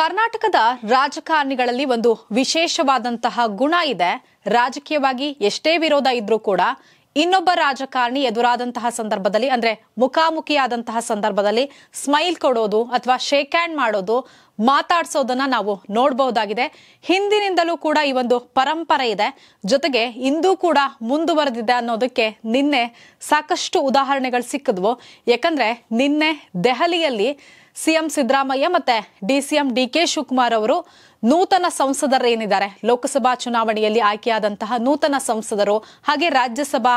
ಕರ್ನಾಟಕದ ರಾಜಕಾರಣಿಗಳಲ್ಲಿ ಒಂದು ವಿಶೇಷವಾದಂತಹ ಗುಣ ಇದೆ ರಾಜಕೀಯವಾಗಿ ಎಷ್ಟೇ ವಿರೋಧ ಇದ್ರೂ ಕೂಡ ಇನ್ನೊಬ್ಬ ರಾಜಕಾರಣಿ ಎದುರಾದಂತಹ ಸಂದರ್ಭದಲ್ಲಿ ಅಂದ್ರೆ ಮುಖಾಮುಖಿಯಾದಂತಹ ಸಂದರ್ಭದಲ್ಲಿ ಸ್ಮೈಲ್ ಕೊಡೋದು ಅಥವಾ ಶೇಕ್ ಹ್ಯಾಂಡ್ ಮಾಡೋದು ಮಾತಾಡ್ಸೋದನ್ನ ನಾವು ನೋಡಬಹುದಾಗಿದೆ ಹಿಂದಿನಿಂದಲೂ ಕೂಡ ಈ ಒಂದು ಪರಂಪರೆ ಇದೆ ಜೊತೆಗೆ ಇಂದೂ ಕೂಡ ಮುಂದುವರೆದಿದೆ ಅನ್ನೋದಕ್ಕೆ ನಿನ್ನೆ ಸಾಕಷ್ಟು ಉದಾಹರಣೆಗಳು ಸಿಕ್ಕಿದ್ವು ಯಾಕಂದ್ರೆ ನಿನ್ನೆ ದೆಹಲಿಯಲ್ಲಿ ಸಿಎಂ ಸಿದ್ದರಾಮಯ್ಯ ಮತ್ತೆ D CM D K Shivakumar ಅವರು ನೂತನ ಸಂಸದರೇನಿದ್ದಾರೆ ಲೋಕಸಭಾ ಚುನಾವಣೆಯಲ್ಲಿ ಆಯ್ಕೆಯಾದಂತಹ ನೂತನ ಸಂಸದರು ಹಾಗೆ ರಾಜ್ಯಸಭಾ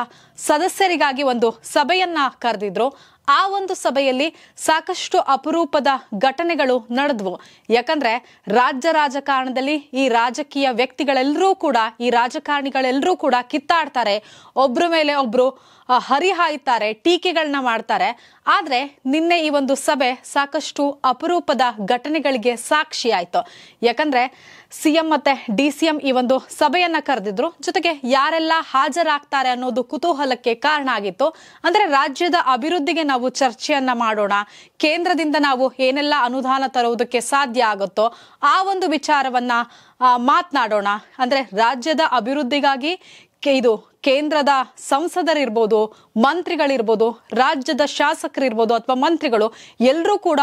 ಸದಸ್ಯರಿಗಾಗಿ ಒಂದು ಸಭೆಯನ್ನ ಕರೆದಿದ್ರು ಆ ಒಂದು ಸಭೆಯಲ್ಲಿ ಸಾಕಷ್ಟು ಅಪರೂಪದ ಘಟನೆಗಳು ನಡೆದವು ಯಾಕಂದ್ರೆ ರಾಜ್ಯ ರಾಜಕಾರಣದಲ್ಲಿ ಈ ರಾಜಕೀಯ ವ್ಯಕ್ತಿಗಳೆಲ್ಲರೂ ಕೂಡ ಈ ರಾಜಕಾರಣಿಗಳೆಲ್ಲರೂ ಕೂಡ ಕಿತ್ತಾಡ್ತಾರೆ ಒಬ್ರ ಮೇಲೆ ಒಬ್ರು ಹರಿಹಾಯ್ತಾರೆ ಟೀಕೆಗಳನ್ನ ಮಾಡ್ತಾರೆ ಆದ್ರೆ ನಿನ್ನೆ ಈ ಒಂದು ಸಭೆ ಸಾಕಷ್ಟು ಅಪರೂಪದ ಘಟನೆಗಳಿಗೆ ಸಾಕ್ಷಿ ಆಯ್ತು ಯಾಕಂದ್ರೆ ಸಿಎಂ ಮತ್ತೆ ಡಿ ಸಿಎಂ ಈ ಒಂದು ಸಭೆಯನ್ನ ಕರೆದಿದ್ರು ಜೊತೆಗೆ ಯಾರೆಲ್ಲ ಹಾಜರಾಗ್ತಾರೆ ಅನ್ನೋದು ಕುತೂಹಲಕ್ಕೆ ಕಾರಣ ಆಗಿತ್ತು ಅಂದ್ರೆ ರಾಜ್ಯದ ಅಭಿವೃದ್ಧಿಗೆ ನಾವು ಚರ್ಚೆಯನ್ನ ಮಾಡೋಣ ಕೇಂದ್ರದಿಂದ ನಾವು ಏನೆಲ್ಲ ಅನುದಾನ ತರುವುದಕ್ಕೆ ಸಾಧ್ಯ ಆಗುತ್ತೋ ಆ ಒಂದು ವಿಚಾರವನ್ನ ಮಾತನಾಡೋಣ ಅಂದ್ರೆ ರಾಜ್ಯದ ಅಭಿವೃದ್ಧಿಗಾಗಿ ಇದು ಕೇಂದ್ರದ ಸಂಸದರಿರ್ಬೋದು ಮಂತ್ರಿಗಳಿರ್ಬೋದು ರಾಜ್ಯದ ಶಾಸಕರಿರ್ಬೋದು ಅಥವಾ ಮಂತ್ರಿಗಳು ಎಲ್ಲರೂ ಕೂಡ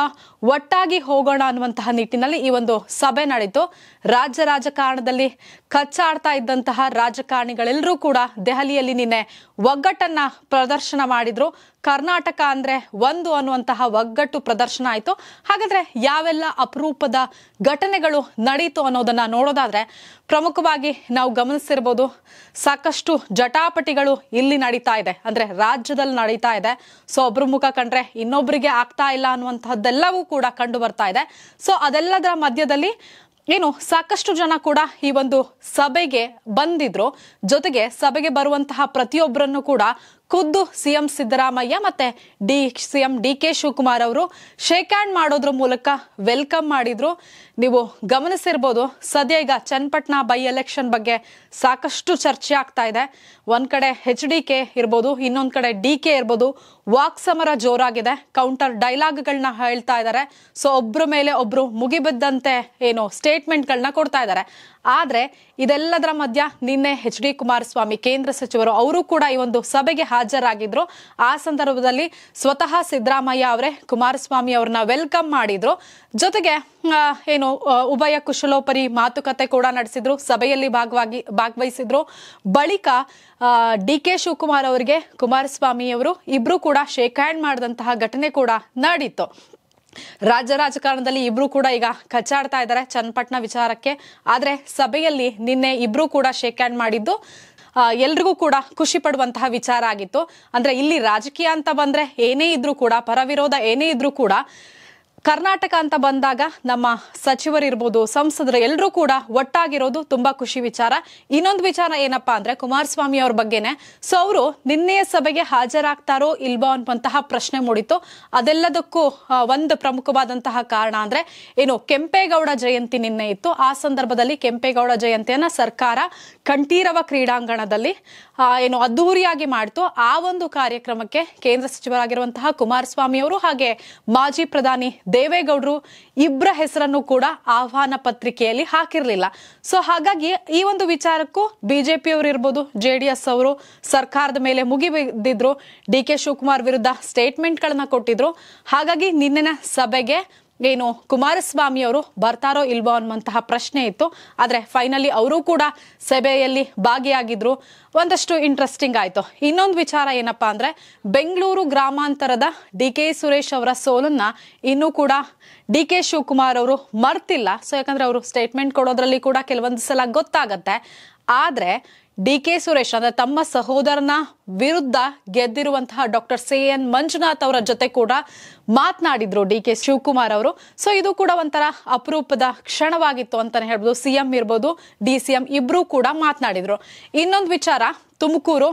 ಒಟ್ಟಾಗಿ ಹೋಗೋಣ ಅನ್ನುವಂತಹ ನಿಟ್ಟಿನಲ್ಲಿ ಈ ಒಂದು ಸಭೆ ನಡೆಯಿತು ರಾಜ್ಯ ರಾಜಕಾರಣದಲ್ಲಿ ಕಚ್ಚಾಡ್ತಾ ಇದ್ದಂತಹ ರಾಜಕಾರಣಿಗಳೆಲ್ಲರೂ ಕೂಡ ದೆಹಲಿಯಲ್ಲಿ ನಿನ್ನೆ ಒಗ್ಗಟ್ಟನ್ನ ಪ್ರದರ್ಶನ ಮಾಡಿದ್ರು ಕರ್ನಾಟಕ ಅಂದ್ರೆ ಒಂದು ಅನ್ನುವಂತಹ ಒಗ್ಗಟ್ಟು ಪ್ರದರ್ಶನ ಆಯಿತು ಹಾಗಾದ್ರೆ ಯಾವೆಲ್ಲ ಅಪರೂಪದ ಘಟನೆಗಳು ನಡೀತು ಅನ್ನೋದನ್ನ ನೋಡೋದಾದ್ರೆ ಪ್ರಮುಖವಾಗಿ ನಾವು ಗಮನಿಸಿರ್ಬೋದು ಸಾಕಷ್ಟು ಜಟ ಜಟಾಪಟಿಗಳು ಇಲ್ಲಿ ನಡೀತಾ ಇದೆ ಅಂದ್ರೆ ರಾಜ್ಯದಲ್ಲಿ ನಡೀತಾ ಇದೆ ಸೊ ಒಬ್ರು ಮುಖ ಕಂಡ್ರೆ ಇನ್ನೊಬ್ಬರಿಗೆ ಆಗ್ತಾ ಇಲ್ಲ ಅನ್ನುವಂತಹದ್ದೆಲ್ಲವೂ ಕೂಡ ಕಂಡು ಬರ್ತಾ ಇದೆ ಸೊ ಅದೆಲ್ಲದರ ಮಧ್ಯದಲ್ಲಿ ಏನು ಸಾಕಷ್ಟು ಜನ ಕೂಡ ಈ ಒಂದು ಸಭೆಗೆ ಬಂದಿದ್ರು ಜೊತೆಗೆ ಸಭೆಗೆ ಬರುವಂತಹ ಪ್ರತಿಯೊಬ್ಬರನ್ನು ಕೂಡ ಖುದ್ದು ಸಿಎಂ ಸಿದ್ದರಾಮಯ್ಯ ಮತ್ತೆ D CM D K Shivakumar ಅವರು ಶೇಕ್ ಹ್ಯಾಂಡ್ ಮಾಡೋದ್ರ ಮೂಲಕ ವೆಲ್ಕಮ್ ಮಾಡಿದ್ರು ನೀವು ಗಮನಿಸಿರ್ಬೋದು ಸದ್ಯ ಈಗ ಚನ್ನಪಟ್ಟಣ ಬೈ ಎಲೆಕ್ಷನ್ ಬಗ್ಗೆ ಸಾಕಷ್ಟು ಚರ್ಚೆ ಆಗ್ತಾ ಇದೆ ಒಂದ್ ಕಡೆ ಹೆಚ್ ಡಿ ಕೆ ಇರ್ಬೋದು ಇನ್ನೊಂದ್ ಕಡೆ ಡಿ ಕೆ ಇರ್ಬೋದು ವಾಕ್ ಸಮರ ಜೋರಾಗಿದೆ ಕೌಂಟರ್ ಡೈಲಾಗ್ಗಳನ್ನ ಹೇಳ್ತಾ ಇದ್ದಾರೆ ಸೊ ಒಬ್ರ ಮೇಲೆ ಒಬ್ರು ಮುಗಿಬಿದ್ದಂತೆ ಏನು ಸ್ಟೇಟ್ಮೆಂಟ್ಗಳನ್ನ ಕೊಡ್ತಾ ಇದ್ದಾರೆ ಆದ್ರೆ ಇದೆಲ್ಲದರ ಮಧ್ಯ ನಿನ್ನೆ ಹೆಚ್ ಡಿ ಕುಮಾರಸ್ವಾಮಿ ಕೇಂದ್ರ ಸಚಿವರು ಅವರು ಕೂಡ ಈ ಒಂದು ಸಭೆಗೆ ಹಾಜರಾಗಿದ್ರು ಆ ಸಂದರ್ಭದಲ್ಲಿ ಸ್ವತಃ ಸಿದ್ದರಾಮಯ್ಯ ಅವರೇ ಕುಮಾರಸ್ವಾಮಿ ಅವ್ರನ್ನ ವೆಲ್ಕಮ್ ಮಾಡಿದ್ರು ಜೊತೆಗೆ ಏನು ಉಭಯ ಕುಶಲೋಪರಿ ಮಾತುಕತೆ ಕೂಡ ನಡೆಸಿದ್ರು ಸಭೆಯಲ್ಲಿ ಭಾಗವಾಗಿ ಭಾಗವಹಿಸಿದ್ರು ಬಳಿಕ ಡಿ ಕೆ ಶಿವಕುಮಾರ್ ಅವರಿಗೆ ಕುಮಾರಸ್ವಾಮಿ ಅವರು ಇಬ್ರು ಕೂಡ ಶೇಕ್ ಹ್ಯಾಂಡ್ ಮಾಡಿದಂತಹ ಘಟನೆ ಕೂಡ ನಡೀತು ರಾಜ್ಯ ರಾಜಕಾರಣದಲ್ಲಿ ಇಬ್ರು ಕೂಡ ಈಗ ಕಚ್ಚಾಡ್ತಾ ಇದ್ದಾರೆ ಚನ್ನಪಟ್ಟಣ ವಿಚಾರಕ್ಕೆ ಆದ್ರೆ ಸಭೆಯಲ್ಲಿ ನಿನ್ನೆ ಇಬ್ರು ಕೂಡ ಶೇಕ್ ಹ್ಯಾಂಡ್ ಮಾಡಿದ್ದು ಎಲ್ರಿಗೂ ಕೂಡ ಖುಷಿ ಪಡುವಂತಹ ವಿಚಾರ ಆಗಿತ್ತು ಅಂದ್ರೆ ಇಲ್ಲಿ ರಾಜಕೀಯ ಅಂತ ಬಂದ್ರೆ ಏನೇ ಇದ್ರೂ ಕೂಡ ಪರವಿರೋಧ ಏನೇ ಇದ್ರೂ ಕೂಡ ಕರ್ನಾಟಕ ಅಂತ ಬಂದಾಗ ನಮ್ಮ ಸಚಿವರಿರ್ಬೋದು ಸಂಸದರು ಎಲ್ಲರೂ ಕೂಡ ಒಟ್ಟಾಗಿರೋದು ತುಂಬಾ ಖುಷಿ ವಿಚಾರ ಇನ್ನೊಂದು ವಿಚಾರ ಏನಪ್ಪಾ ಅಂದ್ರೆ ಕುಮಾರಸ್ವಾಮಿ ಅವ್ರ ಬಗ್ಗೆನೆ ಸೊ ಅವರು ನಿನ್ನೆಯ ಸಭೆಗೆ ಹಾಜರಾಗ್ತಾರೋ ಇಲ್ವೋ ಅನ್ನುವಂತಹ ಪ್ರಶ್ನೆ ಮೂಡಿತು ಅದೆಲ್ಲದಕ್ಕೂ ಒಂದು ಪ್ರಮುಖವಾದಂತಹ ಕಾರಣ ಅಂದ್ರೆ ಏನು ಕೆಂಪೇಗೌಡ ಜಯಂತಿ ನಿನ್ನೆ ಇತ್ತು ಆ ಸಂದರ್ಭದಲ್ಲಿ ಕೆಂಪೇಗೌಡ ಜಯಂತಿಯನ್ನ ಸರ್ಕಾರ ಕಂಠೀರವ ಕ್ರೀಡಾಂಗಣದಲ್ಲಿ ಏನು ಅದ್ದೂರಿಯಾಗಿ ಮಾಡಿತು ಆ ಒಂದು ಕಾರ್ಯಕ್ರಮಕ್ಕೆ ಕೇಂದ್ರ ಸಚಿವರಾಗಿರುವಂತಹ ಕುಮಾರಸ್ವಾಮಿ ಅವರು ಹಾಗೆ ಮಾಜಿ ಪ್ರಧಾನಿ ದೇವೇಗೌಡರು ಇಬ್ಬರ ಹೆಸರನ್ನು ಕೂಡ ಆಹ್ವಾನ ಪತ್ರಿಕೆಯಲ್ಲಿ ಹಾಕಿರಲಿಲ್ಲ ಸೊ ಹಾಗಾಗಿ ಈ ಒಂದು ವಿಚಾರಕ್ಕೂ ಬಿಜೆಪಿಯವರು ಇರ್ಬೋದು ಜೆ ಡಿ ಎಸ್ ಅವರು ಸರ್ಕಾರದ ಮೇಲೆ ಮುಗಿಬಿದ್ದಿದ್ರು ಡಿ ಕೆ ಶಿವಕುಮಾರ್ ವಿರುದ್ಧ ಸ್ಟೇಟ್ಮೆಂಟ್ಗಳನ್ನ ಕೊಟ್ಟಿದ್ರು ಹಾಗಾಗಿ ನಿನ್ನೆನ ಸಭೆಗೆ ಏನು ಕುಮಾರಸ್ವಾಮಿ ಅವರು ಬರ್ತಾರೋ ಇಲ್ವೋ ಅನ್ನುವಂತಹ ಪ್ರಶ್ನೆ ಇತ್ತು ಆದರೆ ಫೈನಲಿ ಅವರು ಕೂಡ ಸಭೆಯಲ್ಲಿ ಭಾಗಿಯಾಗಿದ್ರು ಒಂದಷ್ಟು ಇಂಟ್ರೆಸ್ಟಿಂಗ್ ಆಯಿತು ಇನ್ನೊಂದು ವಿಚಾರ ಏನಪ್ಪಾ ಅಂದರೆ ಬೆಂಗಳೂರು ಗ್ರಾಮಾಂತರದ ಡಿ ಕೆ ಸುರೇಶ್ ಅವರ ಸೋಲನ್ನು ಇನ್ನೂ ಕೂಡ ಡಿ ಕೆ ಶಿವಕುಮಾರ್ ಅವರು ಮರ್ತಿಲ್ಲ ಸೊ ಯಾಕಂದರೆ ಅವರು ಸ್ಟೇಟ್ಮೆಂಟ್ ಕೊಡೋದ್ರಲ್ಲಿ ಕೂಡ ಕೆಲವೊಂದು ಸಲ ಗೊತ್ತಾಗತ್ತೆ ಆದರೆ ಡಿ ಕೆ ಸುರೇಶ್ ಅಂದರೆ ತಮ್ಮ ಸಹೋದರನ ವಿರುದ್ಧ ಗೆದ್ದಿರುವಂತಹ ಡಾಕ್ಟರ್ ಸಿ ಎನ್ ಮಂಜುನಾಥ್ ಅವರ ಜೊತೆ ಕೂಡ ಮಾತನಾಡಿದ್ರು ಡಿ ಕೆ ಶಿವಕುಮಾರ್ ಅವರು ಸೊ ಇದು ಕೂಡ ಒಂಥರ ಅಪರೂಪದ ಕ್ಷಣವಾಗಿತ್ತು ಅಂತಲೇ ಹೇಳ್ಬೋದು ಸಿ ಎಂ ಇರ್ಬೋದು ಡಿ ಸಿ ಎಂ ಇಬ್ರು ಕೂಡ ಮಾತನಾಡಿದ್ರು ಇನ್ನೊಂದು ವಿಚಾರ ತುಮಕೂರು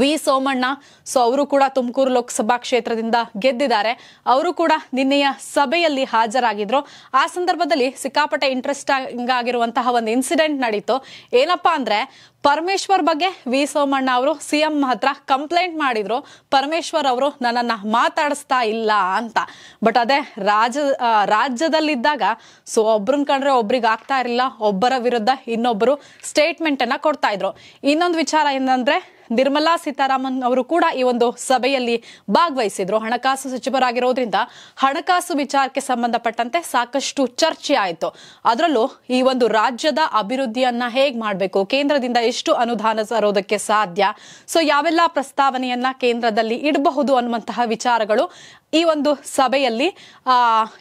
ವಿ ಸೋಮಣ್ಣ ಸೊ ಅವರು ಕೂಡ ತುಮಕೂರು ಲೋಕಸಭಾ ಕ್ಷೇತ್ರದಿಂದ ಗೆದ್ದಿದ್ದಾರೆ ಅವರು ಕೂಡ ನಿನ್ನೆಯ ಸಭೆಯಲ್ಲಿ ಹಾಜರಾಗಿದ್ರು ಆ ಸಂದರ್ಭದಲ್ಲಿ ಸಿಕ್ಕಾಪಟ್ಟೆ ಇಂಟ್ರೆಸ್ಟ್ ಆಗಿರುವಂತಹ ಒಂದು ಇನ್ಸಿಡೆಂಟ್ ನಡೀತು ಏನಪ್ಪಾ ಅಂದ್ರೆ ಪರಮೇಶ್ವರ್ ಬಗ್ಗೆ ವಿ ಸೋಮಣ್ಣ ಅವರು ಸಿಎಂ ಹತ್ರ ಕಂಪ್ಲೇಂಟ್ ಮಾಡಿದ್ರು ಪರಮೇಶ್ವರ್ ಅವರು ನನ್ನನ್ನ ಮಾತಾಡಿಸ್ತಾ ಇಲ್ಲ ಅಂತ ಬಟ್ ಅದೇ ರಾಜ ರಾಜ್ಯದಲ್ಲಿದ್ದಾಗ ಸೊ ಒಬ್ರನ್ನ ಕಂಡ್ರೆ ಒಬ್ರಿಗೆ ಆಗ್ತಾ ಇರಲಿಲ್ಲ ಒಬ್ಬರ ವಿರುದ್ಧ ಇನ್ನೊಬ್ಬರು ಅನ್ನ ಕೊಡ್ತಾ ಇದ್ರು ಇನ್ನೊಂದು ವಿಚಾರ ಏನಂದ್ರೆ ನಿರ್ಮಲಾ ಸೀತಾರಾಮನ್ ಅವರು ಕೂಡ ಈ ಒಂದು ಸಭೆಯಲ್ಲಿ ಭಾಗವಹಿಸಿದ್ರು ಹಣಕಾಸು ಸಚಿವರಾಗಿರೋದ್ರಿಂದ ಹಣಕಾಸು ವಿಚಾರಕ್ಕೆ ಸಂಬಂಧಪಟ್ಟಂತೆ ಸಾಕಷ್ಟು ಚರ್ಚೆ ಆಯಿತು ಅದರಲ್ಲೂ ಈ ಒಂದು ರಾಜ್ಯದ ಅಭಿವೃದ್ಧಿಯನ್ನ ಹೇಗ್ ಮಾಡಬೇಕು ಕೇಂದ್ರದಿಂದ ಎಷ್ಟು ಅನುದಾನ ಸರೋದಕ್ಕೆ ಸಾಧ್ಯ ಸೊ ಯಾವೆಲ್ಲ ಪ್ರಸ್ತಾವನೆಯನ್ನ ಕೇಂದ್ರದಲ್ಲಿ ಇಡಬಹುದು ಅನ್ನುವಂತಹ ವಿಚಾರಗಳು ಈ ಒಂದು ಸಭೆಯಲ್ಲಿ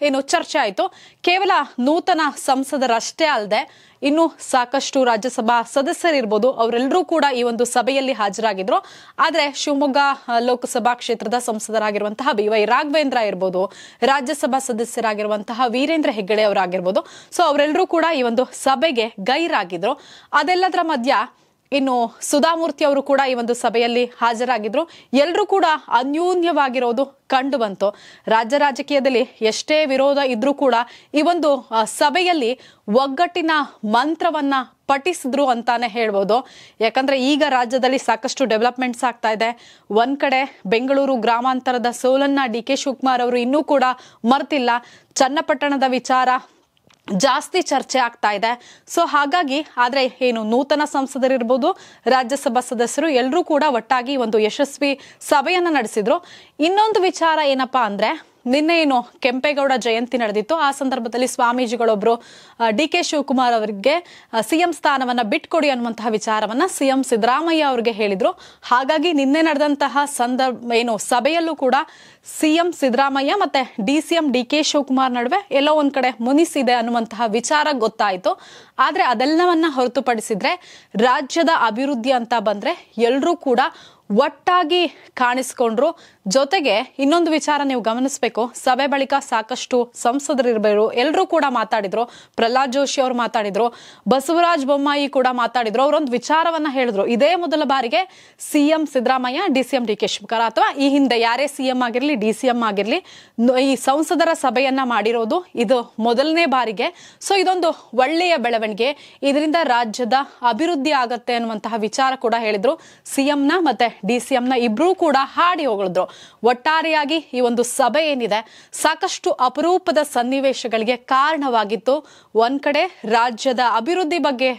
ಏನು ಚರ್ಚೆ ಆಯಿತು ಕೇವಲ ನೂತನ ಸಂಸದರಷ್ಟೇ ಅಲ್ಲದೆ ಇನ್ನು ಸಾಕಷ್ಟು ರಾಜ್ಯಸಭಾ ಸದಸ್ಯರಿರ್ಬೋದು ಅವರೆಲ್ಲರೂ ಕೂಡ ಈ ಒಂದು ಸಭೆಯಲ್ಲಿ ಹಾಜರಾಗಿದ್ರು ಆದರೆ ಶಿವಮೊಗ್ಗ ಲೋಕಸಭಾ ಕ್ಷೇತ್ರದ ಸಂಸದರಾಗಿರುವಂತಹ ಬಿ ವೈ ರಾಘವೇಂದ್ರ ಇರ್ಬೋದು ರಾಜ್ಯಸಭಾ ಸದಸ್ಯರಾಗಿರುವಂತಹ ವೀರೇಂದ್ರ ಹೆಗ್ಗಡೆ ಅವರಾಗಿರ್ಬೋದು ಸೊ ಅವರೆಲ್ಲರೂ ಕೂಡ ಈ ಒಂದು ಸಭೆಗೆ ಗೈರಾಗಿದ್ರು ಅದೆಲ್ಲದರ ಮಧ್ಯ ಇನ್ನು ಸುಧಾಮೂರ್ತಿ ಅವರು ಕೂಡ ಈ ಒಂದು ಸಭೆಯಲ್ಲಿ ಹಾಜರಾಗಿದ್ರು ಎಲ್ಲರೂ ಕೂಡ ಅನ್ಯೂನ್ಯವಾಗಿರೋದು ಕಂಡು ಬಂತು ರಾಜ್ಯ ರಾಜಕೀಯದಲ್ಲಿ ಎಷ್ಟೇ ವಿರೋಧ ಇದ್ರೂ ಕೂಡ ಈ ಒಂದು ಸಭೆಯಲ್ಲಿ ಒಗ್ಗಟ್ಟಿನ ಮಂತ್ರವನ್ನ ಪಠಿಸಿದ್ರು ಅಂತಾನೆ ಹೇಳ್ಬೋದು ಯಾಕಂದ್ರೆ ಈಗ ರಾಜ್ಯದಲ್ಲಿ ಸಾಕಷ್ಟು ಡೆವಲಪ್ಮೆಂಟ್ಸ್ ಆಗ್ತಾ ಇದೆ ಒಂದ್ ಕಡೆ ಬೆಂಗಳೂರು ಗ್ರಾಮಾಂತರದ ಸೋಲನ್ನ ಡಿ ಕೆ ಶಿವಕುಮಾರ್ ಅವರು ಇನ್ನೂ ಕೂಡ ಮರ್ತಿಲ್ಲ ಚನ್ನಪಟ್ಟಣದ ವಿಚಾರ ಜಾಸ್ತಿ ಚರ್ಚೆ ಆಗ್ತಾ ಇದೆ ಸೊ ಹಾಗಾಗಿ ಆದರೆ ಏನು ನೂತನ ಸಂಸದರಿರ್ಬೋದು ರಾಜ್ಯಸಭಾ ಸದಸ್ಯರು ಎಲ್ಲರೂ ಕೂಡ ಒಟ್ಟಾಗಿ ಒಂದು ಯಶಸ್ವಿ ಸಭೆಯನ್ನು ನಡೆಸಿದ್ರು ಇನ್ನೊಂದು ವಿಚಾರ ಏನಪ್ಪಾ ಅಂದರೆ ನಿನ್ನೆ ಏನು ಕೆಂಪೇಗೌಡ ಜಯಂತಿ ನಡೆದಿತ್ತು ಆ ಸಂದರ್ಭದಲ್ಲಿ ಸ್ವಾಮೀಜಿಗಳೊಬ್ರು ಡಿ ಕೆ ಶಿವಕುಮಾರ್ ಅವರಿಗೆ ಸಿಎಂ ಸ್ಥಾನವನ್ನ ಬಿಟ್ಕೊಡಿ ಅನ್ನುವಂತಹ ವಿಚಾರವನ್ನ ಸಿಎಂ ಸಿದ್ದರಾಮಯ್ಯ ಅವರಿಗೆ ಹೇಳಿದ್ರು ಹಾಗಾಗಿ ನಿನ್ನೆ ನಡೆದಂತಹ ಸಂದರ್ಭ ಏನು ಸಭೆಯಲ್ಲೂ ಕೂಡ ಸಿಎಂ ಸಿದ್ದರಾಮಯ್ಯ ಮತ್ತೆ D CM D K Shivakumar ನಡುವೆ ಎಲ್ಲೋ ಒಂದ್ ಕಡೆ ಮುನಿಸಿದೆ ಅನ್ನುವಂತಹ ವಿಚಾರ ಗೊತ್ತಾಯಿತು ಆದ್ರೆ ಅದೆಲ್ಲವನ್ನ ಹೊರತುಪಡಿಸಿದ್ರೆ ರಾಜ್ಯದ ಅಭಿವೃದ್ಧಿ ಅಂತ ಬಂದ್ರೆ ಎಲ್ಲರೂ ಕೂಡ ಒಟ್ಟಾಗಿ ಕಾಣಿಸ್ಕೊಂಡ್ರು ಜೊತೆಗೆ ಇನ್ನೊಂದು ವಿಚಾರ ನೀವು ಗಮನಿಸಬೇಕು ಸಭೆ ಬಳಿಕ ಸಾಕಷ್ಟು ಸಂಸದರು ಇರಬೇಕು ಎಲ್ಲರೂ ಕೂಡ ಮಾತಾಡಿದ್ರು ಪ್ರಹ್ಲಾದ್ ಜೋಶಿ ಅವರು ಮಾತಾಡಿದ್ರು ಬಸವರಾಜ ಬೊಮ್ಮಾಯಿ ಕೂಡ ಮಾತಾಡಿದ್ರು ಅವರೊಂದು ವಿಚಾರವನ್ನ ಹೇಳಿದ್ರು ಇದೇ ಮೊದಲ ಬಾರಿಗೆ CM Siddaramaiah D C M D K ಅಥವಾ ಈ ಹಿಂದೆ ಯಾರೇ ಸಿಎಂ ಆಗಿರಲಿ ಡಿ ಸಿ ಆಗಿರಲಿ ಈ ಸಂಸದರ ಸಭೆಯನ್ನ ಮಾಡಿರೋದು ಇದು ಮೊದಲನೇ ಬಾರಿಗೆ ಸೊ ಇದೊಂದು ಒಳ್ಳೆಯ ಬೆಳವಣಿಗೆ ಇದರಿಂದ ರಾಜ್ಯದ ಅಭಿವೃದ್ಧಿ ಆಗತ್ತೆ ಅನ್ನುವಂತಹ ವಿಚಾರ ಕೂಡ ಹೇಳಿದ್ರು ಸಿಎಂನ ಮತ್ತೆ ಡಿ ಸಿ ಎಂನ ಇಬ್ಬರೂ ಕೂಡ ಹಾಡಿ ಹೋಗಿದ್ರು ಒಟ್ಟಾರೆಯಾಗಿ ಈ ಒಂದು ಸಭೆ ಏನಿದೆ ಸಾಕಷ್ಟು ಅಪರೂಪದ ಸನ್ನಿವೇಶಗಳಿಗೆ ಕಾರಣವಾಗಿತ್ತು ಒಂದ್ ಕಡೆ ರಾಜ್ಯದ ಅಭಿವೃದ್ಧಿ ಬಗ್ಗೆ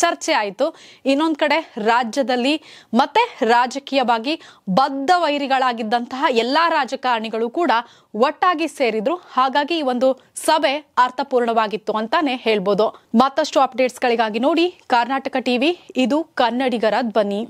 ಚರ್ಚೆ ಆಯಿತು ಇನ್ನೊಂದ್ ಕಡೆ ರಾಜ್ಯದಲ್ಲಿ ಮತ್ತೆ ರಾಜಕೀಯವಾಗಿ ಬದ್ಧ ವೈರಿಗಳಾಗಿದ್ದಂತಹ ಎಲ್ಲಾ ರಾಜಕಾರಣಿಗಳು ಕೂಡ ಒಟ್ಟಾಗಿ ಸೇರಿದ್ರು ಹಾಗಾಗಿ ಈ ಒಂದು ಸಭೆ ಅರ್ಥಪೂರ್ಣವಾಗಿತ್ತು ಅಂತಾನೆ ಹೇಳ್ಬೋದು ಮತ್ತಷ್ಟು ಅಪ್ಡೇಟ್ಸ್ಗಳಿಗಾಗಿ ನೋಡಿ ಕರ್ನಾಟಕ ಟಿವಿ ಇದು ಕನ್ನಡಿಗರ ಧ್ವನಿ